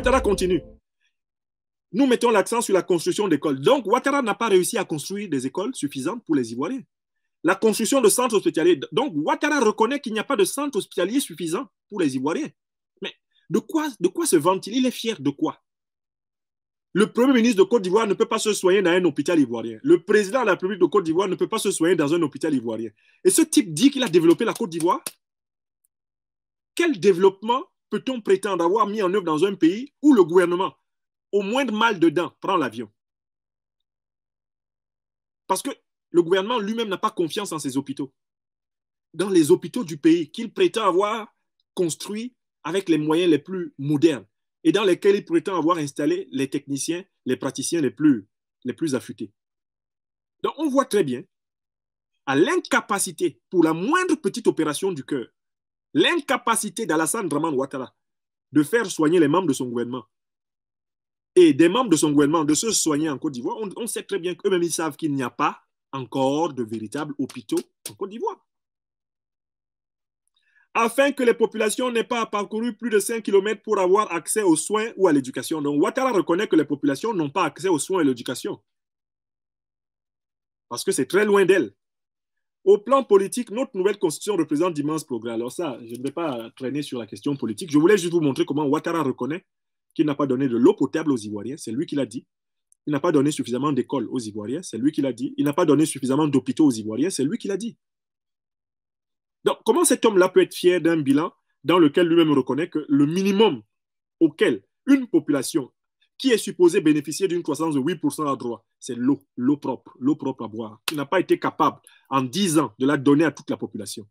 Ouattara continue. Nous mettons l'accent sur la construction d'écoles. Donc, Ouattara n'a pas réussi à construire des écoles suffisantes pour les Ivoiriens. La construction de centres hospitaliers. Donc, Ouattara reconnaît qu'il n'y a pas de centres hospitaliers suffisants pour les Ivoiriens. Mais de quoi, de quoi se vante-t-il Il est fier de quoi Le Premier ministre de Côte d'Ivoire ne peut pas se soigner dans un hôpital ivoirien. Le président de la République de Côte d'Ivoire ne peut pas se soigner dans un hôpital ivoirien. Et ce type dit qu'il a développé la Côte d'Ivoire quel développement peut-on prétendre avoir mis en œuvre dans un pays où le gouvernement, au moindre mal dedans, prend l'avion Parce que le gouvernement lui-même n'a pas confiance en ses hôpitaux. Dans les hôpitaux du pays qu'il prétend avoir construits avec les moyens les plus modernes et dans lesquels il prétend avoir installé les techniciens, les praticiens les plus, les plus affûtés. Donc on voit très bien à l'incapacité pour la moindre petite opération du cœur l'incapacité d'Alassane Draman Ouattara de faire soigner les membres de son gouvernement et des membres de son gouvernement de se soigner en Côte d'Ivoire, on, sait très bien qu'eux-mêmes, ils savent qu'il n'y a pas encore de véritables hôpitaux en Côte d'Ivoire. Afin que les populations n'aient pas parcouru plus de 5 km pour avoir accès aux soins ou à l'éducation. Donc, Ouattara reconnaît que les populations n'ont pas accès aux soins et à l'éducation. Parce que c'est très loin d'elles. Au plan politique, notre nouvelle constitution représente d'immenses progrès. Alors ça, je ne vais pas traîner sur la question politique. Je voulais juste vous montrer comment Ouattara reconnaît qu'il n'a pas donné de l'eau potable aux Ivoiriens. C'est lui qui l'a dit. Il n'a pas donné suffisamment d'écoles aux Ivoiriens. C'est lui qui l'a dit. Il n'a pas donné suffisamment d'hôpitaux aux Ivoiriens. C'est lui qui l'a dit. Donc, comment cet homme-là peut être fier d'un bilan dans lequel lui-même reconnaît que le minimum auquel une population qui est supposé bénéficier d'une croissance de 8% à droit, c'est l'eau, l'eau propre, l'eau propre à boire, Tu n'a pas été capable en 10 ans de la donner à toute la population.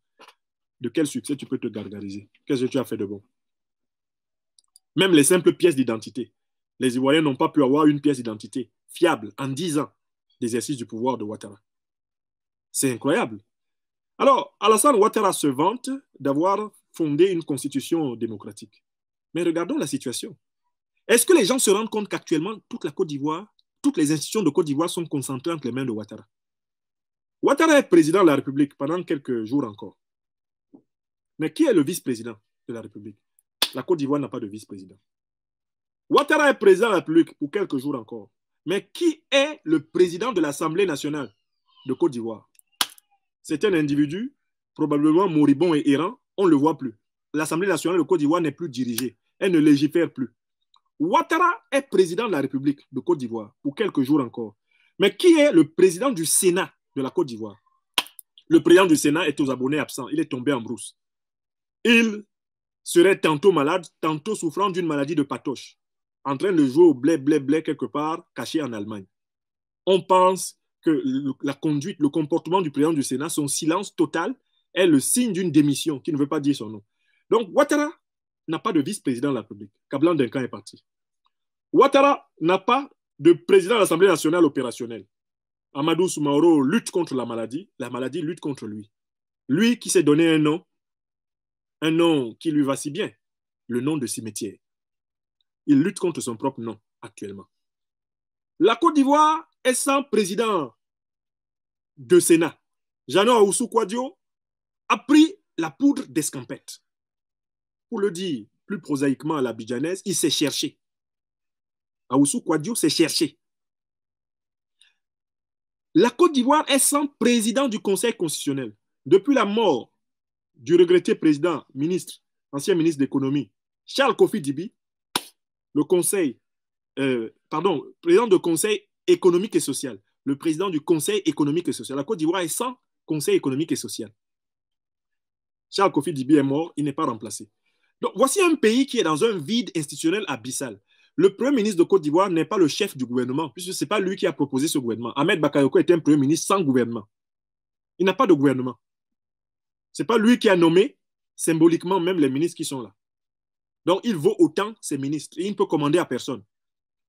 De quel succès tu peux te gargariser Qu'est-ce que tu as fait de bon Même les simples pièces d'identité. Les Ivoiriens n'ont pas pu avoir une pièce d'identité fiable en 10 ans d'exercice du pouvoir de Ouattara. C'est incroyable. Alors, Alassane Ouattara se vante d'avoir fondé une constitution démocratique. Mais regardons la situation. Est-ce que les gens se rendent compte qu'actuellement, toute la Côte d'Ivoire, toutes les institutions de Côte d'Ivoire sont concentrées entre les mains de Ouattara Ouattara est président de la République pendant quelques jours encore. Mais qui est le vice-président de la République La Côte d'Ivoire n'a pas de vice-président. Ouattara est président de la République pour quelques jours encore. Mais qui est le président de l'Assemblée nationale de Côte d'Ivoire C'est un individu, probablement moribond et errant, on ne le voit plus. L'Assemblée nationale de Côte d'Ivoire n'est plus dirigée, elle ne légifère plus. Ouattara est président de la République de Côte d'Ivoire pour quelques jours encore. Mais qui est le président du Sénat de la Côte d'Ivoire Le président du Sénat est aux abonnés absents. Il est tombé en brousse. Il serait tantôt malade, tantôt souffrant d'une maladie de patoche, en train de jouer au blé, blé, blé quelque part, caché en Allemagne. On pense que la conduite, le comportement du président du Sénat, son silence total, est le signe d'une démission qui ne veut pas dire son nom. Donc, Ouattara n'a pas de vice-président de la République. Kablan Duncan est parti. Ouattara n'a pas de président de l'Assemblée nationale opérationnelle. Amadou Soumaoro lutte contre la maladie, la maladie lutte contre lui. Lui qui s'est donné un nom, un nom qui lui va si bien, le nom de cimetière. Il lutte contre son propre nom actuellement. La Côte d'Ivoire est sans président de Sénat. Jeannot Aoussou Kouadio a pris la poudre d'escampette. Pour le dire plus prosaïquement à la Bidjanaise, il s'est cherché. Aoussou Kouadio, c'est cherché. La Côte d'Ivoire est sans président du Conseil constitutionnel. Depuis la mort du regretté président, ministre, ancien ministre d'économie, Charles Kofi Dibi, le conseil, euh, pardon, président du Conseil économique et social, le président du Conseil économique et social. La Côte d'Ivoire est sans Conseil économique et social. Charles Kofi Dibi est mort, il n'est pas remplacé. Donc voici un pays qui est dans un vide institutionnel abyssal. Le premier ministre de Côte d'Ivoire n'est pas le chef du gouvernement, puisque ce n'est pas lui qui a proposé ce gouvernement. Ahmed Bakayoko est un premier ministre sans gouvernement. Il n'a pas de gouvernement. Ce n'est pas lui qui a nommé symboliquement même les ministres qui sont là. Donc, il vaut autant ses ministres. il ne peut commander à personne.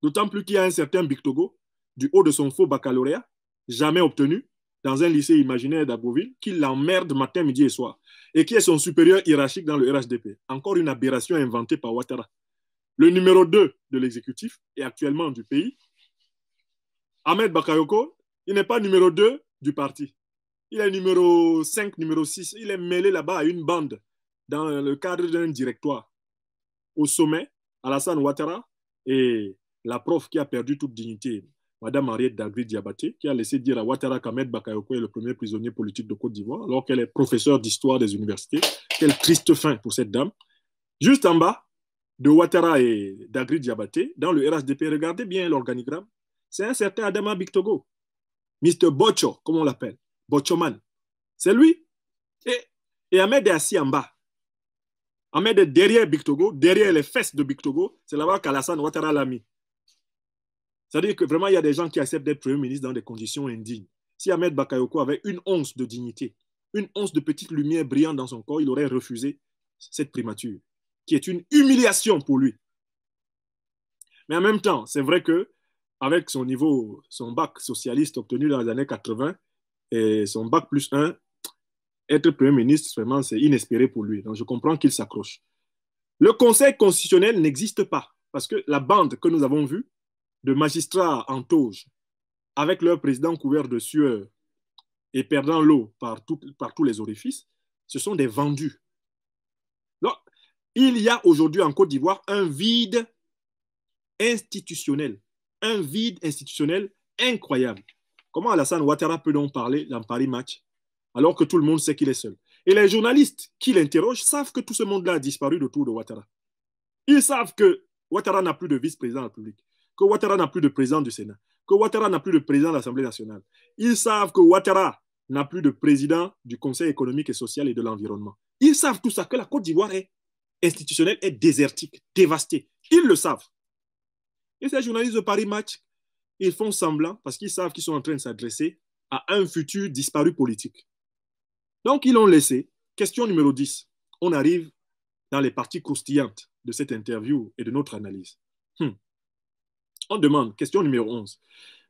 D'autant plus qu'il y a un certain Bictogo, du haut de son faux baccalauréat, jamais obtenu, dans un lycée imaginaire d'Agouville, qui l'emmerde matin, midi et soir, et qui est son supérieur hiérarchique dans le RHDP. Encore une aberration inventée par Ouattara le numéro 2 de l'exécutif et actuellement du pays, Ahmed Bakayoko, il n'est pas numéro 2 du parti. Il est numéro 5, numéro 6. Il est mêlé là-bas à une bande dans le cadre d'un directoire. Au sommet, Alassane Ouattara et la prof qui a perdu toute dignité, Madame Mariette Dagri Diabaté, qui a laissé dire à Ouattara qu'Ahmed Bakayoko est le premier prisonnier politique de Côte d'Ivoire, alors qu'elle est professeure d'histoire des universités. Quelle triste fin pour cette dame. Juste en bas, de Ouattara et d'Agri Diabaté, dans le RHDP, regardez bien l'organigramme, c'est un certain Adama Bictogo, Mr. Bocho, comme on l'appelle, Bochoman. C'est lui. Et, Ahmed est assis en bas. Ahmed est derrière Bictogo, derrière les fesses de Bictogo, c'est là-bas qu'Alassane Ouattara l'a mis. C'est-à-dire que vraiment, il y a des gens qui acceptent d'être Premier ministre dans des conditions indignes. Si Ahmed Bakayoko avait une once de dignité, une once de petite lumière brillante dans son corps, il aurait refusé cette primature qui est une humiliation pour lui. Mais en même temps, c'est vrai que avec son niveau, son bac socialiste obtenu dans les années 80 et son bac plus 1, être Premier ministre, vraiment, c'est inespéré pour lui. Donc, je comprends qu'il s'accroche. Le Conseil constitutionnel n'existe pas parce que la bande que nous avons vue de magistrats en tauge, avec leur président couvert de sueur et perdant l'eau par tous les orifices, ce sont des vendus. Il y a aujourd'hui en Côte d'Ivoire un vide institutionnel, un vide institutionnel incroyable. Comment Alassane Ouattara peut donc parler dans Paris Match alors que tout le monde sait qu'il est seul Et les journalistes qui l'interrogent savent que tout ce monde-là a disparu autour de Ouattara. Ils savent que Ouattara n'a plus de vice-président de la République, que Ouattara n'a plus de président du Sénat, que Ouattara n'a plus de président de l'Assemblée nationale. Ils savent que Ouattara n'a plus de président du Conseil économique et social et de l'environnement. Ils savent tout ça, que la Côte d'Ivoire est institutionnel est désertique, dévasté. Ils le savent. Et ces journalistes de Paris Match, ils font semblant parce qu'ils savent qu'ils sont en train de s'adresser à un futur disparu politique. Donc, ils l'ont laissé. Question numéro 10. On arrive dans les parties croustillantes de cette interview et de notre analyse. Hmm. On demande, question numéro 11.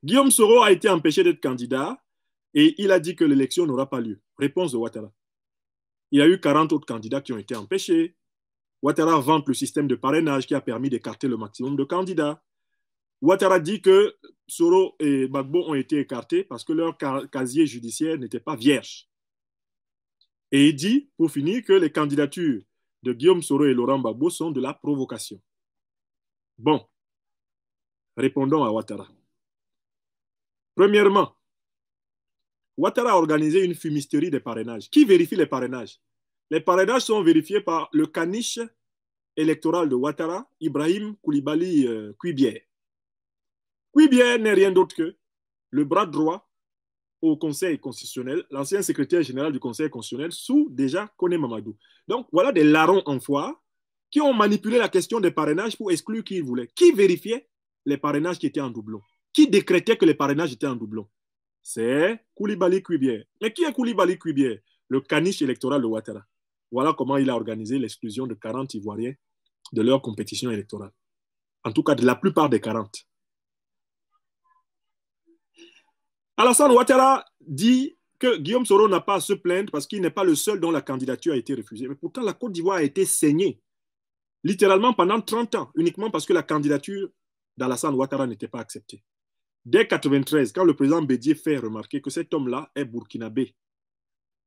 Guillaume Soro a été empêché d'être candidat et il a dit que l'élection n'aura pas lieu. Réponse de Ouattara. Il y a eu 40 autres candidats qui ont été empêchés. Ouattara vante le système de parrainage qui a permis d'écarter le maximum de candidats. Ouattara dit que Soro et Bagbo ont été écartés parce que leur casier judiciaire n'était pas vierge. Et il dit, pour finir, que les candidatures de Guillaume Soro et Laurent Bagbo sont de la provocation. Bon, répondons à Ouattara. Premièrement, Ouattara a organisé une fumisterie des parrainages. Qui vérifie les parrainages les parrainages sont vérifiés par le caniche électoral de Ouattara, Ibrahim Koulibaly euh, Kouibier. Kouibier n'est rien d'autre que le bras droit au Conseil constitutionnel, l'ancien secrétaire général du Conseil constitutionnel, sous déjà Kone Mamadou. Donc voilà des larrons en foire qui ont manipulé la question des parrainages pour exclure qui ils voulaient. Qui vérifiait les parrainages qui étaient en doublon Qui décrétait que les parrainages étaient en doublon C'est Koulibaly Kouibier. Mais qui est Koulibaly Kouibier, Le caniche électoral de Ouattara. Voilà comment il a organisé l'exclusion de 40 Ivoiriens de leur compétition électorale. En tout cas, de la plupart des 40. Alassane Ouattara dit que Guillaume Soro n'a pas à se plaindre parce qu'il n'est pas le seul dont la candidature a été refusée. Mais pourtant, la Côte d'Ivoire a été saignée, littéralement pendant 30 ans, uniquement parce que la candidature d'Alassane Ouattara n'était pas acceptée. Dès 1993, quand le président Bédier fait remarquer que cet homme-là est burkinabé,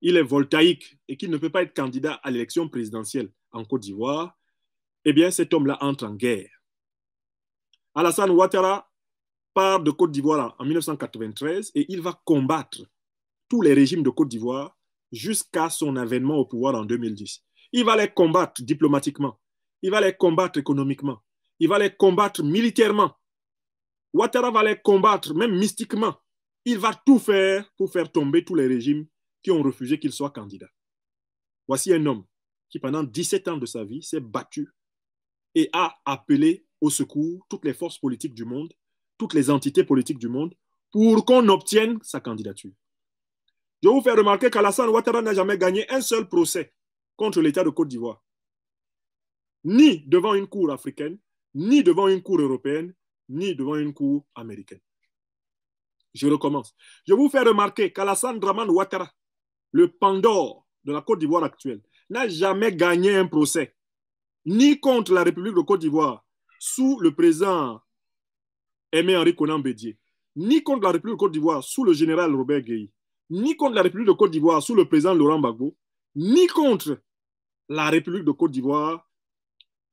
il est voltaïque et qu'il ne peut pas être candidat à l'élection présidentielle en Côte d'Ivoire, eh bien, cet homme-là entre en guerre. Alassane Ouattara part de Côte d'Ivoire en 1993 et il va combattre tous les régimes de Côte d'Ivoire jusqu'à son avènement au pouvoir en 2010. Il va les combattre diplomatiquement, il va les combattre économiquement, il va les combattre militairement. Ouattara va les combattre même mystiquement. Il va tout faire pour faire tomber tous les régimes qui ont refusé qu'il soit candidat. Voici un homme qui, pendant 17 ans de sa vie, s'est battu et a appelé au secours toutes les forces politiques du monde, toutes les entités politiques du monde, pour qu'on obtienne sa candidature. Je vous fais remarquer qu'Alassane Ouattara n'a jamais gagné un seul procès contre l'État de Côte d'Ivoire, ni devant une cour africaine, ni devant une cour européenne, ni devant une cour américaine. Je recommence. Je vous fais remarquer qu'Alassane Draman Ouattara le Pandore de la Côte d'Ivoire actuelle, n'a jamais gagné un procès, ni contre la République de Côte d'Ivoire sous le président Aimé Henri Conan Bédier, ni contre la République de Côte d'Ivoire sous le général Robert Gueye, ni contre la République de Côte d'Ivoire sous le président Laurent Gbagbo, ni contre la République de Côte d'Ivoire,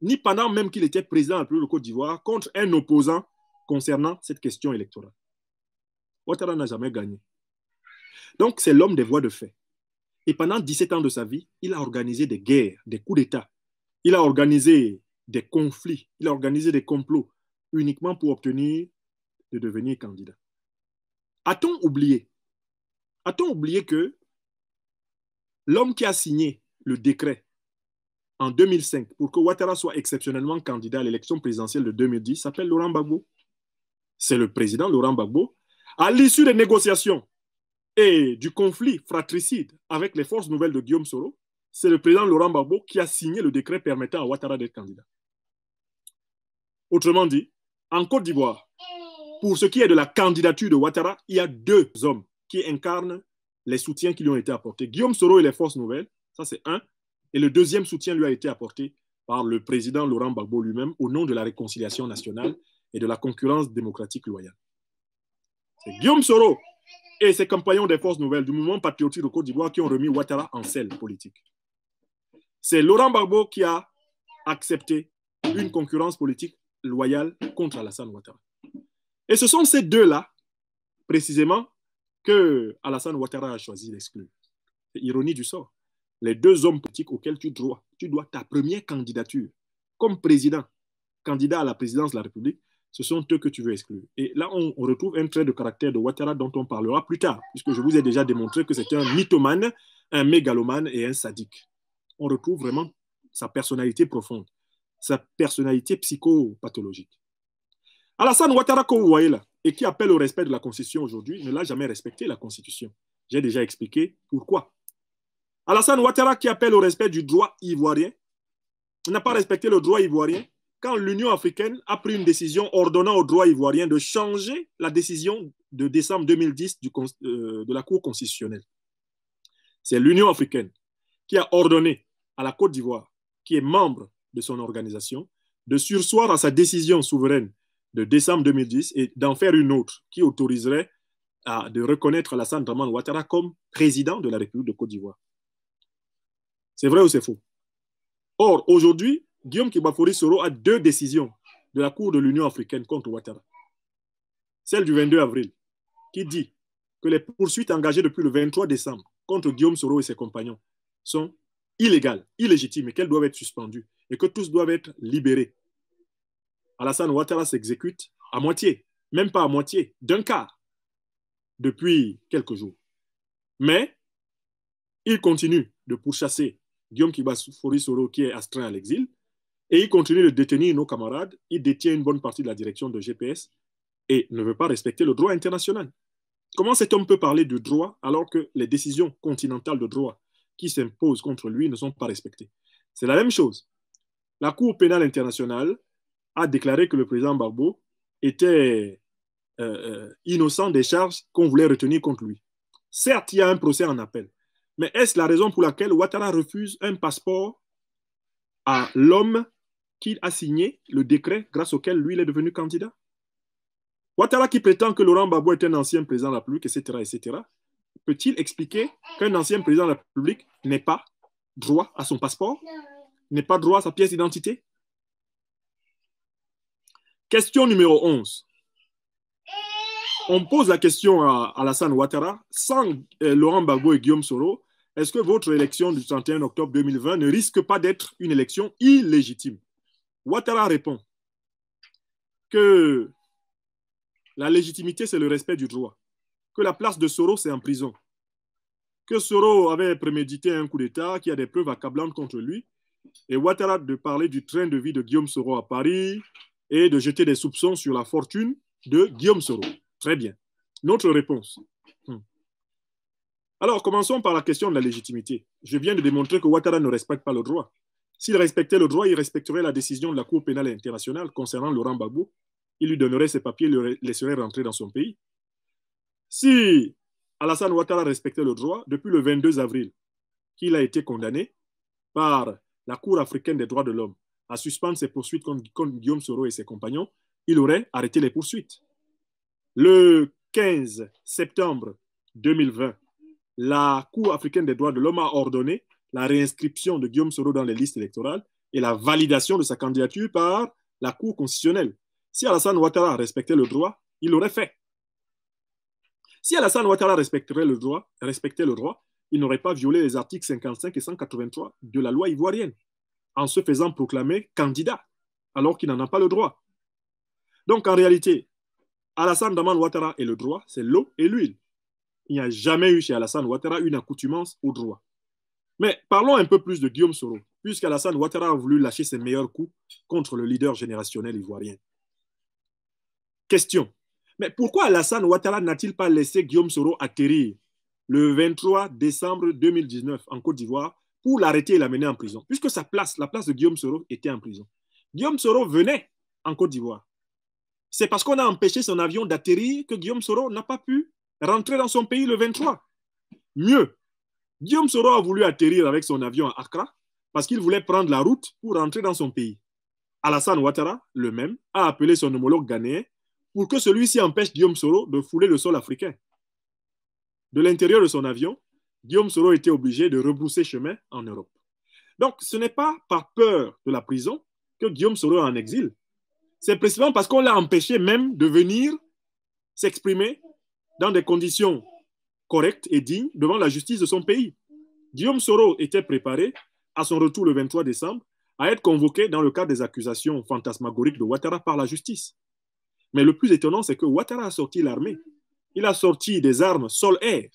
ni pendant même qu'il était président de la République de Côte d'Ivoire, contre un opposant concernant cette question électorale. Ouattara n'a jamais gagné. Donc, c'est l'homme des voies de fait. Et pendant 17 ans de sa vie, il a organisé des guerres, des coups d'État. Il a organisé des conflits, il a organisé des complots uniquement pour obtenir de devenir candidat. A-t-on oublié A-t-on oublié que l'homme qui a signé le décret en 2005 pour que Ouattara soit exceptionnellement candidat à l'élection présidentielle de 2010 s'appelle Laurent Gbagbo. C'est le président Laurent Gbagbo. À l'issue des négociations, et du conflit fratricide avec les forces nouvelles de Guillaume Soro, c'est le président Laurent Gbagbo qui a signé le décret permettant à Ouattara d'être candidat. Autrement dit, en Côte d'Ivoire, pour ce qui est de la candidature de Ouattara, il y a deux hommes qui incarnent les soutiens qui lui ont été apportés. Guillaume Soro et les forces nouvelles, ça c'est un. Et le deuxième soutien lui a été apporté par le président Laurent Gbagbo lui-même au nom de la réconciliation nationale et de la concurrence démocratique loyale. C'est Guillaume Soro et ses compagnons des forces nouvelles du mouvement patriotique de Côte d'Ivoire qui ont remis Ouattara en selle politique. C'est Laurent Gbagbo qui a accepté une concurrence politique loyale contre Alassane Ouattara. Et ce sont ces deux-là, précisément, que Alassane Ouattara a choisi d'exclure. C'est ironie du sort. Les deux hommes politiques auxquels tu dois, tu dois ta première candidature comme président, candidat à la présidence de la République, ce sont eux que tu veux exclure. Et là, on, retrouve un trait de caractère de Ouattara dont on parlera plus tard, puisque je vous ai déjà démontré que c'était un mythomane, un mégalomane et un sadique. On retrouve vraiment sa personnalité profonde, sa personnalité psychopathologique. Alassane Ouattara que vous voyez là, et qui appelle au respect de la Constitution aujourd'hui, ne l'a jamais respecté, la Constitution. J'ai déjà expliqué pourquoi. Alassane Ouattara qui appelle au respect du droit ivoirien, n'a pas respecté le droit ivoirien quand l'Union africaine a pris une décision ordonnant au droit ivoirien de changer la décision de décembre 2010 euh, de la Cour constitutionnelle. C'est l'Union africaine qui a ordonné à la Côte d'Ivoire, qui est membre de son organisation, de sursoir à sa décision souveraine de décembre 2010 et d'en faire une autre qui autoriserait à, de reconnaître Alassane Draman Ouattara comme président de la République de Côte d'Ivoire. C'est vrai ou c'est faux Or, aujourd'hui, Guillaume Kibafori Soro a deux décisions de la Cour de l'Union africaine contre Ouattara. Celle du 22 avril, qui dit que les poursuites engagées depuis le 23 décembre contre Guillaume Soro et ses compagnons sont illégales, illégitimes et qu'elles doivent être suspendues et que tous doivent être libérés. Alassane Ouattara s'exécute à moitié, même pas à moitié, d'un cas depuis quelques jours. Mais il continue de pourchasser Guillaume Kibafori Soro qui est astreint à l'exil et il continue de détenir nos camarades. Il détient une bonne partie de la direction de GPS et ne veut pas respecter le droit international. Comment cet homme peut parler de droit alors que les décisions continentales de droit qui s'imposent contre lui ne sont pas respectées C'est la même chose. La Cour pénale internationale a déclaré que le président Barbeau était euh, euh, innocent des charges qu'on voulait retenir contre lui. Certes, il y a un procès en appel, mais est-ce la raison pour laquelle Ouattara refuse un passeport à l'homme qu'il a signé le décret grâce auquel lui, il est devenu candidat. Ouattara qui prétend que Laurent Babou est un ancien président de la République, etc., etc., peut-il expliquer qu'un ancien président de la République n'est pas droit à son passeport, n'est pas droit à sa pièce d'identité Question numéro 11. On pose la question à Alassane Ouattara, sans euh, Laurent Gbagbo et Guillaume Soro, est-ce que votre élection du 31 octobre 2020 ne risque pas d'être une élection illégitime Ouattara répond que la légitimité, c'est le respect du droit, que la place de Soro, c'est en prison, que Soro avait prémédité un coup d'État, qu'il y a des preuves accablantes contre lui, et Ouattara de parler du train de vie de Guillaume Soro à Paris et de jeter des soupçons sur la fortune de Guillaume Soro. Très bien. Notre réponse. Hmm. Alors, commençons par la question de la légitimité. Je viens de démontrer que Ouattara ne respecte pas le droit. S'il respectait le droit, il respecterait la décision de la Cour pénale internationale concernant Laurent Babou. Il lui donnerait ses papiers, le laisserait rentrer dans son pays. Si Alassane Ouattara respectait le droit, depuis le 22 avril, qu'il a été condamné par la Cour africaine des droits de l'homme à suspendre ses poursuites contre Guillaume Soro et ses compagnons, il aurait arrêté les poursuites. Le 15 septembre 2020, la Cour africaine des droits de l'homme a ordonné la réinscription de Guillaume Soro dans les listes électorales et la validation de sa candidature par la Cour constitutionnelle. Si Alassane Ouattara respectait le droit, il l'aurait fait. Si Alassane Ouattara respecterait le droit, respectait le droit, il n'aurait pas violé les articles 55 et 183 de la loi ivoirienne en se faisant proclamer candidat alors qu'il n'en a pas le droit. Donc en réalité, Alassane Daman Ouattara et le droit, c'est l'eau et l'huile. Il n'y a jamais eu chez Alassane Ouattara une accoutumance au droit. Mais parlons un peu plus de Guillaume Soro, puisqu'Alassane Ouattara a voulu lâcher ses meilleurs coups contre le leader générationnel ivoirien. Question. Mais pourquoi Alassane Ouattara n'a-t-il pas laissé Guillaume Soro atterrir le 23 décembre 2019 en Côte d'Ivoire pour l'arrêter et l'amener en prison, puisque sa place, la place de Guillaume Soro était en prison. Guillaume Soro venait en Côte d'Ivoire. C'est parce qu'on a empêché son avion d'atterrir que Guillaume Soro n'a pas pu rentrer dans son pays le 23. Mieux, Guillaume Soro a voulu atterrir avec son avion à Accra parce qu'il voulait prendre la route pour rentrer dans son pays. Alassane Ouattara, le même, a appelé son homologue ghanéen pour que celui-ci empêche Guillaume Soro de fouler le sol africain. De l'intérieur de son avion, Guillaume Soro était obligé de rebrousser chemin en Europe. Donc, ce n'est pas par peur de la prison que Guillaume Soro est en exil. C'est précisément parce qu'on l'a empêché même de venir s'exprimer dans des conditions Correct et digne devant la justice de son pays. Guillaume Soro était préparé, à son retour le 23 décembre, à être convoqué dans le cadre des accusations fantasmagoriques de Ouattara par la justice. Mais le plus étonnant, c'est que Ouattara a sorti l'armée. Il a sorti des armes sol-air.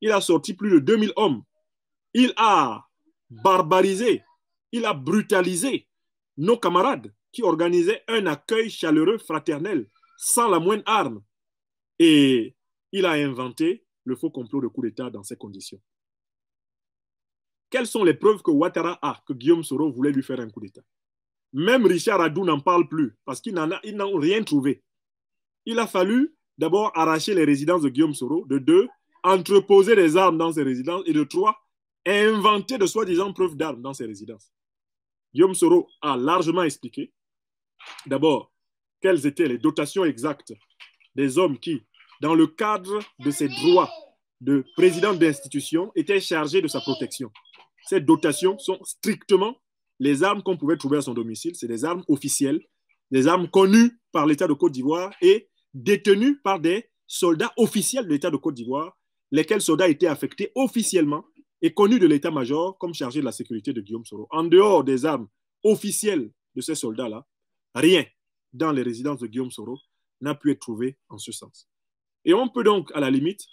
Il a sorti plus de 2000 hommes. Il a barbarisé, il a brutalisé nos camarades qui organisaient un accueil chaleureux, fraternel, sans la moindre arme. Et il a inventé le faux complot de coup d'État dans ces conditions Quelles sont les preuves que Ouattara a que Guillaume Soro voulait lui faire un coup d'État Même Richard Adou n'en parle plus parce qu'il qu'ils n'ont rien trouvé. Il a fallu d'abord arracher les résidences de Guillaume Soro, de deux, entreposer des armes dans ses résidences, et de trois, inventer de soi-disant preuves d'armes dans ses résidences. Guillaume Soro a largement expliqué, d'abord, quelles étaient les dotations exactes des hommes qui dans le cadre de ses droits de président d'institution, était chargé de sa protection. Ces dotations sont strictement les armes qu'on pouvait trouver à son domicile. C'est des armes officielles, des armes connues par l'État de Côte d'Ivoire et détenues par des soldats officiels de l'État de Côte d'Ivoire, lesquels soldats étaient affectés officiellement et connus de l'État-major comme chargés de la sécurité de Guillaume Soro. En dehors des armes officielles de ces soldats-là, rien dans les résidences de Guillaume Soro n'a pu être trouvé en ce sens. Et on peut donc, à la limite,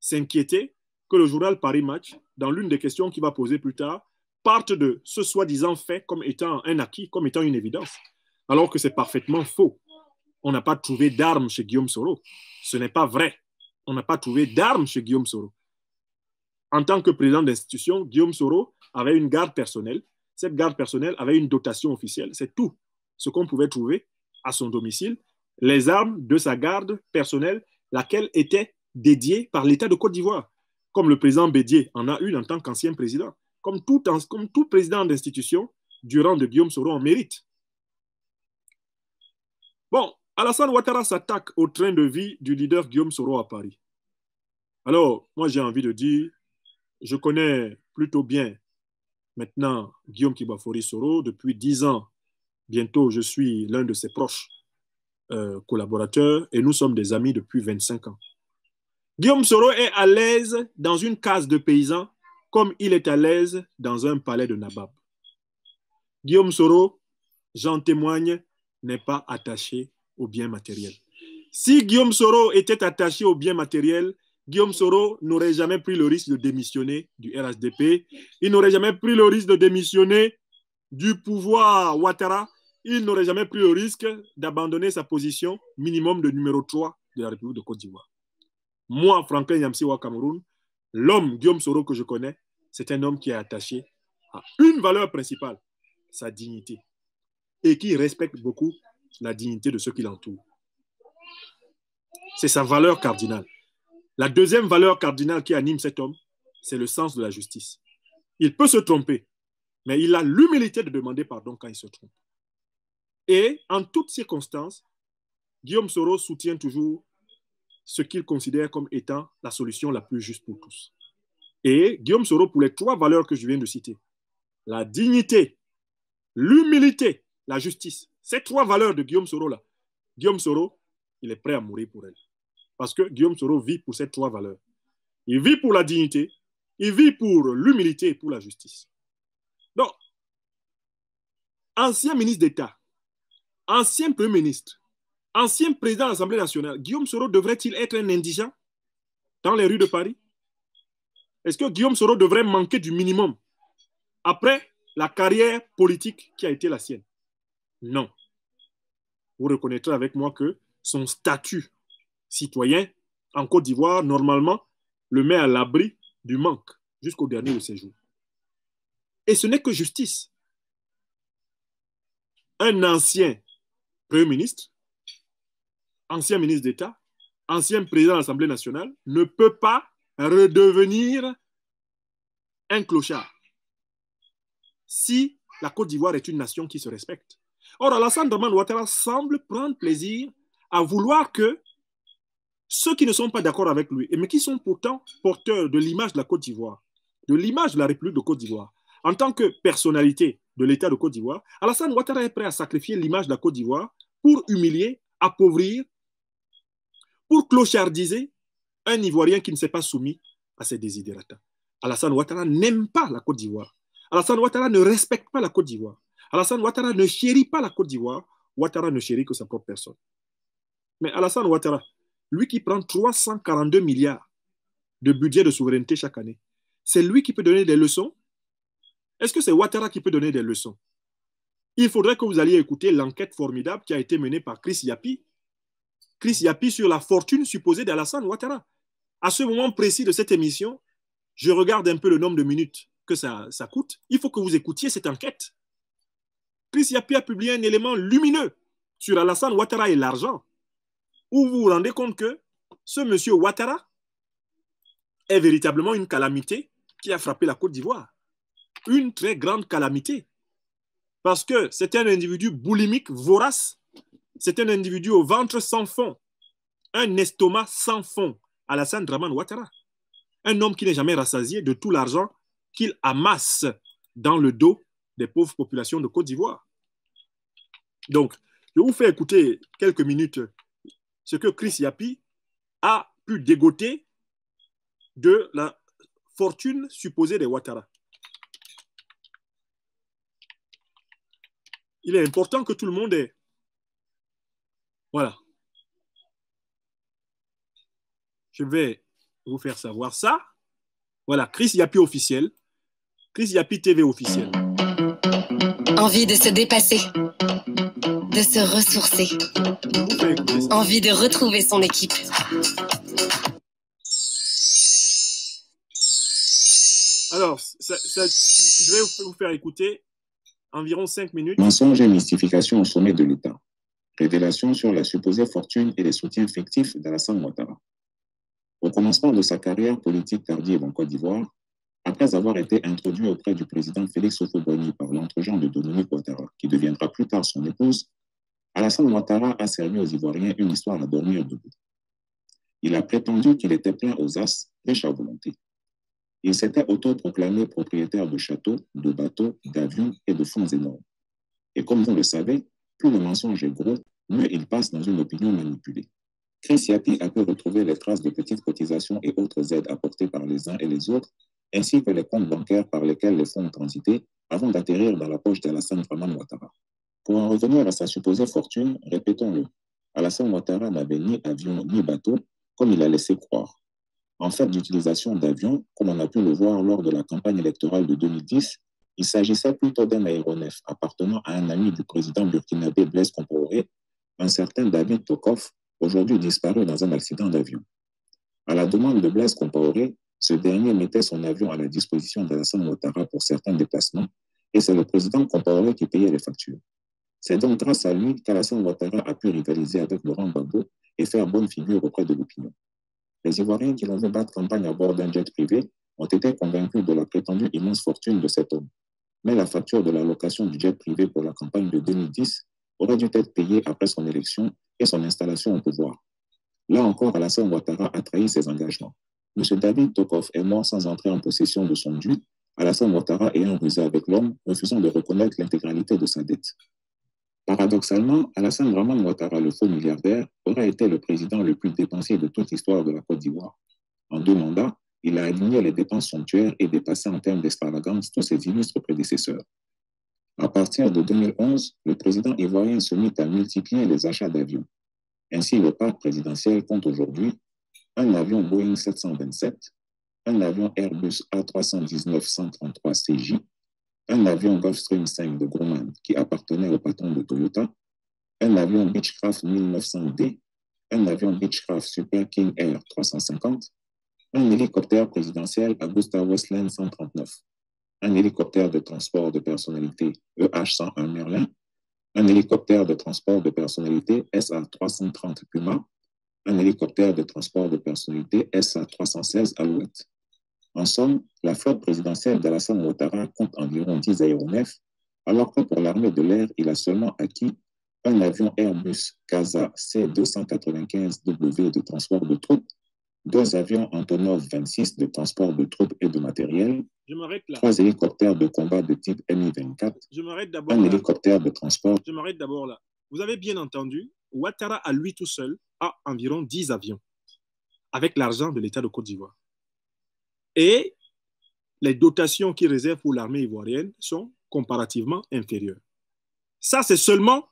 s'inquiéter que le journal Paris Match, dans l'une des questions qu'il va poser plus tard, parte de ce soi-disant fait comme étant un acquis, comme étant une évidence, alors que c'est parfaitement faux. On n'a pas trouvé d'armes chez Guillaume Soro. Ce n'est pas vrai. On n'a pas trouvé d'armes chez Guillaume Soro. En tant que président d'institution, Guillaume Soro avait une garde personnelle. Cette garde personnelle avait une dotation officielle. C'est tout ce qu'on pouvait trouver à son domicile les armes de sa garde personnelle, laquelle était dédiée par l'État de Côte d'Ivoire, comme le président Bédier en a une en tant qu'ancien président, comme tout, président d'institution, rang de Guillaume Soro en mérite. Bon, Alassane Ouattara s'attaque au train de vie du leader Guillaume Soro à Paris. Alors, moi j'ai envie de dire, je connais plutôt bien maintenant Guillaume Kibafori Soro depuis dix ans. Bientôt, je suis l'un de ses proches. Euh, collaborateurs et nous sommes des amis depuis 25 ans. Guillaume Soro est à l'aise dans une case de paysan comme il est à l'aise dans un palais de Nabab. Guillaume Soro, j'en témoigne, n'est pas attaché au bien matériel. Si Guillaume Soro était attaché au bien matériel, Guillaume Soro n'aurait jamais pris le risque de démissionner du RHDP. Il n'aurait jamais pris le risque de démissionner du pouvoir Ouattara il n'aurait jamais pris le risque d'abandonner sa position minimum de numéro 3 de la République de Côte d'Ivoire. Moi, Franklin Yamsiwa Cameroun, l'homme Guillaume Soro que je connais, c'est un homme qui est attaché à une valeur principale, sa dignité, et qui respecte beaucoup la dignité de ceux qui l'entourent. C'est sa valeur cardinale. La deuxième valeur cardinale qui anime cet homme, c'est le sens de la justice. Il peut se tromper, mais il a l'humilité de demander pardon quand il se trompe. Et en toutes circonstances, Guillaume Soro soutient toujours ce qu'il considère comme étant la solution la plus juste pour tous. Et Guillaume Soro, pour les trois valeurs que je viens de citer, la dignité, l'humilité, la justice, ces trois valeurs de Guillaume Soro-là, Guillaume Soro, il est prêt à mourir pour elles. Parce que Guillaume Soro vit pour ces trois valeurs. Il vit pour la dignité, il vit pour l'humilité et pour la justice. Donc, ancien ministre d'État, ancien Premier ministre, ancien président de l'Assemblée nationale, Guillaume Soro devrait-il être un indigent dans les rues de Paris Est-ce que Guillaume Soro devrait manquer du minimum après la carrière politique qui a été la sienne Non. Vous reconnaîtrez avec moi que son statut citoyen en Côte d'Ivoire, normalement, le met à l'abri du manque jusqu'au dernier de ses jours. Et ce n'est que justice. Un ancien Premier ministre, ancien ministre d'État, ancien président de l'Assemblée nationale, ne peut pas redevenir un clochard si la Côte d'Ivoire est une nation qui se respecte. Or, Alassane Draman Ouattara semble prendre plaisir à vouloir que ceux qui ne sont pas d'accord avec lui, mais qui sont pourtant porteurs de l'image de la Côte d'Ivoire, de l'image de la République de Côte d'Ivoire, en tant que personnalité de l'État de Côte d'Ivoire, Alassane Ouattara est prêt à sacrifier l'image de la Côte d'Ivoire pour humilier, appauvrir, pour clochardiser un Ivoirien qui ne s'est pas soumis à ses désidératas. Alassane Ouattara n'aime pas la Côte d'Ivoire. Alassane Ouattara ne respecte pas la Côte d'Ivoire. Alassane Ouattara ne chérit pas la Côte d'Ivoire. Ouattara ne chérit que sa propre personne. Mais Alassane Ouattara, lui qui prend 342 milliards de budget de souveraineté chaque année, c'est lui qui peut donner des leçons Est-ce que c'est Ouattara qui peut donner des leçons il faudrait que vous alliez écouter l'enquête formidable qui a été menée par Chris Yapi. Chris Yapi sur la fortune supposée d'Alassane Ouattara. À ce moment précis de cette émission, je regarde un peu le nombre de minutes que ça, ça coûte. Il faut que vous écoutiez cette enquête. Chris Yapi a publié un élément lumineux sur Alassane Ouattara et l'argent, où vous vous rendez compte que ce monsieur Ouattara est véritablement une calamité qui a frappé la Côte d'Ivoire. Une très grande calamité parce que c'est un individu boulimique, vorace. C'est un individu au ventre sans fond. Un estomac sans fond. Alassane Draman Ouattara. Un homme qui n'est jamais rassasié de tout l'argent qu'il amasse dans le dos des pauvres populations de Côte d'Ivoire. Donc, je vous fais écouter quelques minutes ce que Chris Yapi a pu dégoter de la fortune supposée des Ouattara. il est important que tout le monde ait. Voilà. Je vais vous faire savoir ça. Voilà, Chris Yapi officiel. Chris Yapi TV officiel. Envie de se dépasser, de se ressourcer. Envie de retrouver son équipe. Alors, je vais vous faire écouter environ 5 minutes. Mensonges et mystifications au sommet de l'État. Révélation sur la supposée fortune et les soutiens fictifs d'Alassane Ouattara. Au commencement de sa carrière politique tardive en Côte d'Ivoire, après avoir été introduit auprès du président Félix Houphouët-Boigny par l'entregent de Dominique Ouattara, qui deviendra plus tard son épouse, Alassane Ouattara a servi aux Ivoiriens une histoire à dormir debout. Il a prétendu qu'il était plein aux as, riche à volonté. Il s'était autoproclamé propriétaire de châteaux, de bateaux, d'avions et de fonds énormes. Et comme vous le savez, plus le mensonge est gros, mieux il passe dans une opinion manipulée. Yapi a pu retrouver les traces de petites cotisations et autres aides apportées par les uns et les autres, ainsi que les comptes bancaires par lesquels les fonds ont transité avant d'atterrir dans la poche d'Alassane Raman Ouattara. Pour en revenir à sa supposée fortune, répétons-le, Alassane Ouattara n'avait ni avion ni bateau, comme il a laissé croire. En fait, d'utilisation d'avions, comme on a pu le voir lors de la campagne électorale de 2010, il s'agissait plutôt d'un aéronef appartenant à un ami du président burkinabé Blaise Compaoré, un certain David Tokov, aujourd'hui disparu dans un accident d'avion. À la demande de Blaise Compaoré, ce dernier mettait son avion à la disposition d'Alassane Ouattara pour certains déplacements, et c'est le président Compaoré qui payait les factures. C'est donc grâce à lui qu'Alassane Ouattara a pu rivaliser avec Laurent Gbagbo et faire bonne figure auprès de l'opinion les Ivoiriens qui l'avaient battre campagne à bord d'un jet privé ont été convaincus de la prétendue immense fortune de cet homme. Mais la facture de la location du jet privé pour la campagne de 2010 aurait dû être payée après son élection et son installation au pouvoir. Là encore, Alassane Ouattara a trahi ses engagements. M. David Tokov est mort sans entrer en possession de son dû, Alassane Ouattara ayant rusé avec l'homme, refusant de reconnaître l'intégralité de sa dette. Paradoxalement, Alassane Raman Ouattara, le faux milliardaire, aurait été le président le plus dépensé de toute l'histoire de la Côte d'Ivoire. En deux mandats, il a aligné les dépenses somptuaires et dépassé en termes d'extravagance tous ses illustres prédécesseurs. À partir de 2011, le président ivoirien se mit à multiplier les achats d'avions. Ainsi, le parc présidentiel compte aujourd'hui un avion Boeing 727, un avion Airbus A319-133 CJ, un avion Gulfstream 5 de Grumman qui appartenait au patron de Toyota, un avion Beechcraft 1900D, un avion Beechcraft Super King Air 350, un hélicoptère présidentiel Augusta Westland 139, un hélicoptère de transport de personnalité EH-101 Merlin, un hélicoptère de transport de personnalité SA-330 Puma, un hélicoptère de transport de personnalité SA-316 Alouette. En somme, la flotte présidentielle d'Alassane Ouattara compte environ 10 aéronefs, alors que pour l'armée de l'air, il a seulement acquis un avion Airbus Casa C-295W de transport de troupes, deux avions Antonov 26 de transport de troupes et de matériel, trois hélicoptères de combat de type Mi-24, un hélicoptère de transport. Je m'arrête d'abord là. Vous avez bien entendu, Ouattara à lui tout seul a environ 10 avions avec l'argent de l'État de Côte d'Ivoire et les dotations qu'ils réservent pour l'armée ivoirienne sont comparativement inférieures. Ça, c'est seulement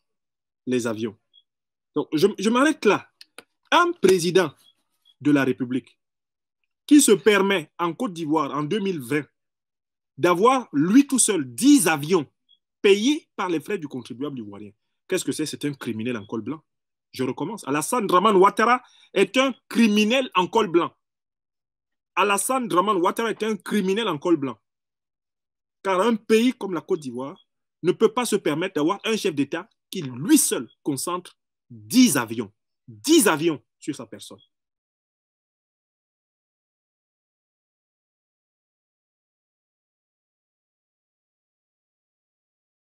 les avions. Donc, je, m'arrête là. Un président de la République qui se permet en Côte d'Ivoire en 2020 d'avoir lui tout seul 10 avions payés par les frais du contribuable ivoirien. Qu'est-ce que c'est C'est un criminel en col blanc. Je recommence. Alassane Draman Ouattara est un criminel en col blanc. Alassane Draman Ouattara était un criminel en col blanc. Car un pays comme la Côte d'Ivoire ne peut pas se permettre d'avoir un chef d'État qui lui seul concentre 10 avions, 10 avions sur sa personne.